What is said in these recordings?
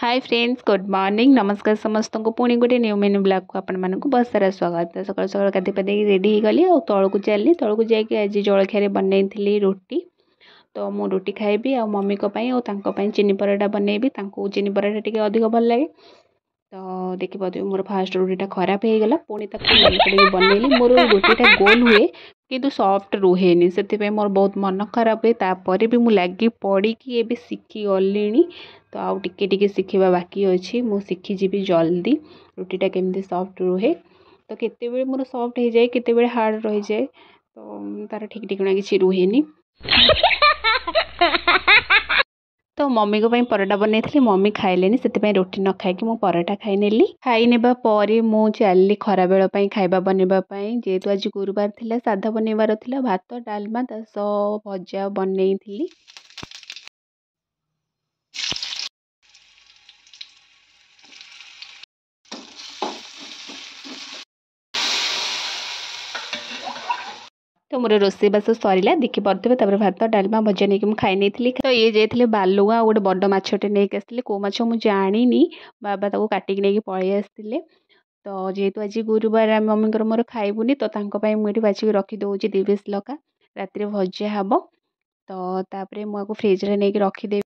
hi friends good morning नमस्कार समस्त को पुणी गोटे न्यू मेन ब्लॉग को आपण मैं बहुत सारा स्वागत सकाल सकाल गाधे पाधे रेडीगली और तौक चलि तौक जाइए आज जलखिया बनई रोटी तो मुझ रुटी खाइबी आ मम्मी और चीनी परटा बनईबी चीनी परटा टी अधिक भल लगे तो देखिए मोर फास्ट रुटीटा खराब होगा पुणी तक तो बनैली मोर रुटीटा गोल हुए କିନ୍ତୁ ସଫ୍ଟ ରୁହେନି ସେଥିପାଇଁ ମୋର ବହୁତ ମନ ଖରାପ ହୁଏ ତା'ପରେ ବି ମୁଁ ଲାଗି ପଡ଼ିକି ଏବେ ଶିଖିଗଲିଣି ତ ଆଉ ଟିକେ ଟିକେ ଶିଖିବା ବାକି ଅଛି ମୁଁ ଶିଖିଯିବି ଜଲ୍ଦି ରୁଟିଟା କେମିତି ସଫ୍ଟ ରୁହେ ତ କେତେବେଳେ ମୋର ସଫ୍ଟ ହେଇଯାଏ କେତେବେଳେ ହାର୍ଡ଼ ରହିଯାଏ ତ ତା'ର ଠିକ୍ ଠିକଣା କିଛି ରୁହେନି ମମିଙ୍କ ପାଇଁ ପରଟା ବନେଇଥିଲି ମମି ଖାଇଲେନି ସେଥିପାଇଁ ରୁଟି ନ ଖାଇକି ମୁଁ ପରଟା ଖାଇନେଲି ଖାଇନେବା ପରେ ମୁଁ ଚାଲିଲି ଖରାବେଳ ପାଇଁ ଖାଇବା ବନେଇବା ପାଇଁ ଯେହେତୁ ଆଜି ଗୁରୁବାର ଥିଲା ସାଧା ବନେଇବାର ଥିଲା ଭାତ ଡାଲମା ତା ସହ ଭଜା ବନେଇଥିଲି ତ ମୋର ରୋଷେଇବାସ ସରିଲା ଦେଖିପାରୁଥିବେ ତାପରେ ଭାତ ଡାଲମା ଭଜା ନେଇକି ମୁଁ ଖାଇ ନେଇଥିଲି ତ ଇଏ ଯାଇଥିଲେ ବାଲୁଆ ଆଉ ଗୋଟେ ବଡ଼ ମାଛଟେ ନେଇକି ଆସିଥିଲି କେଉଁ ମାଛ ମୁଁ ଜାଣିନି ବାବା ତାକୁ କାଟିକି ନେଇକି ପଳେଇ ଆସିଥିଲେ ତ ଯେହେତୁ ଆଜି ଗୁରୁବାର ଆମେ ମମିଙ୍କର ମୋର ଖାଇବୁନି ତ ତାଙ୍କ ପାଇଁ ମୁଁ ଏଠି ବାଛିକି ରଖିଦେଉଛି ଦୁଇ ପିସ୍ ଲଙ୍କା ରାତିରେ ଭଜା ହେବ ତ ତାପରେ ମୁଁ ଆକୁ ଫ୍ରିଜ୍ରେ ନେଇକି ରଖିଦେବି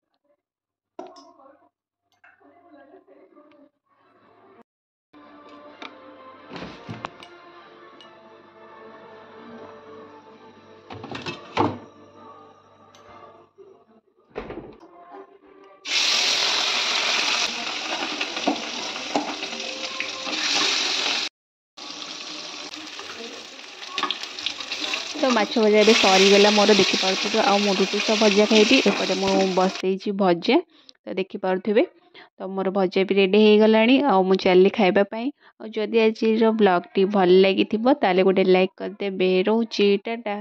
ତ ମାଛ ଭଜା ଏବେ ସରିଗଲା ମୋର ଦେଖିପାରୁଥିବେ ଆଉ ମୁଁ ରୁଟି ସହ ଭଜା ଖାଇବି ଏପଟେ ମୁଁ ବସେଇଛି ଭଜା ତ ଦେଖିପାରୁଥିବେ ତ ମୋର ଭଜା ବି ରେଡ଼ି ହେଇଗଲାଣି ଆଉ ମୁଁ ଚାଲିଲି ଖାଇବା ପାଇଁ ଆଉ ଯଦି ଆଜିର ବ୍ଲଗ୍ଟି ଭଲ ଲାଗିଥିବ ତାହେଲେ ଗୋଟେ ଲାଇକ୍ କରିଦେବେ ରହୁଛି ଟାଟା